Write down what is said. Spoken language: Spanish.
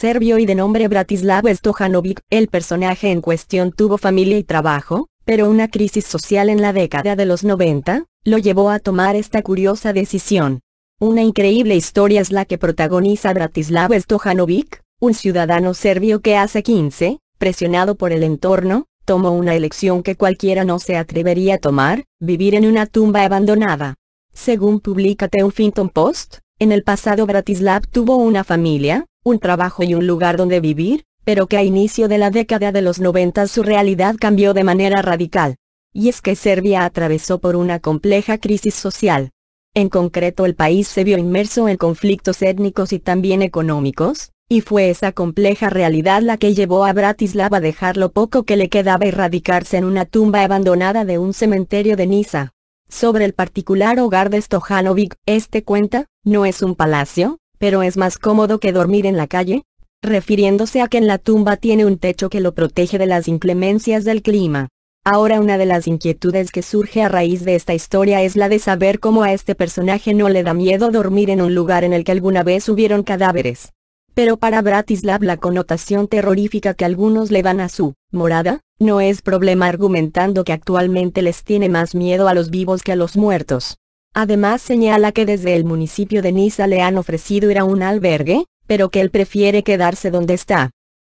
serbio y de nombre Bratislav Stojanovic, el personaje en cuestión tuvo familia y trabajo, pero una crisis social en la década de los 90, lo llevó a tomar esta curiosa decisión. Una increíble historia es la que protagoniza Bratislav Stojanovic, un ciudadano serbio que hace 15, presionado por el entorno, tomó una elección que cualquiera no se atrevería a tomar, vivir en una tumba abandonada. Según publica The Finton Post, en el pasado Bratislav tuvo una familia, un trabajo y un lugar donde vivir, pero que a inicio de la década de los 90 su realidad cambió de manera radical. Y es que Serbia atravesó por una compleja crisis social. En concreto el país se vio inmerso en conflictos étnicos y también económicos, y fue esa compleja realidad la que llevó a Bratislava a dejar lo poco que le quedaba y radicarse en una tumba abandonada de un cementerio de Niza. Sobre el particular hogar de Stojanovic, este cuenta, no es un palacio, pero es más cómodo que dormir en la calle, refiriéndose a que en la tumba tiene un techo que lo protege de las inclemencias del clima. Ahora una de las inquietudes que surge a raíz de esta historia es la de saber cómo a este personaje no le da miedo dormir en un lugar en el que alguna vez hubieron cadáveres. Pero para Bratislav la connotación terrorífica que algunos le dan a su morada, no es problema argumentando que actualmente les tiene más miedo a los vivos que a los muertos. Además señala que desde el municipio de Niza le han ofrecido ir a un albergue, pero que él prefiere quedarse donde está.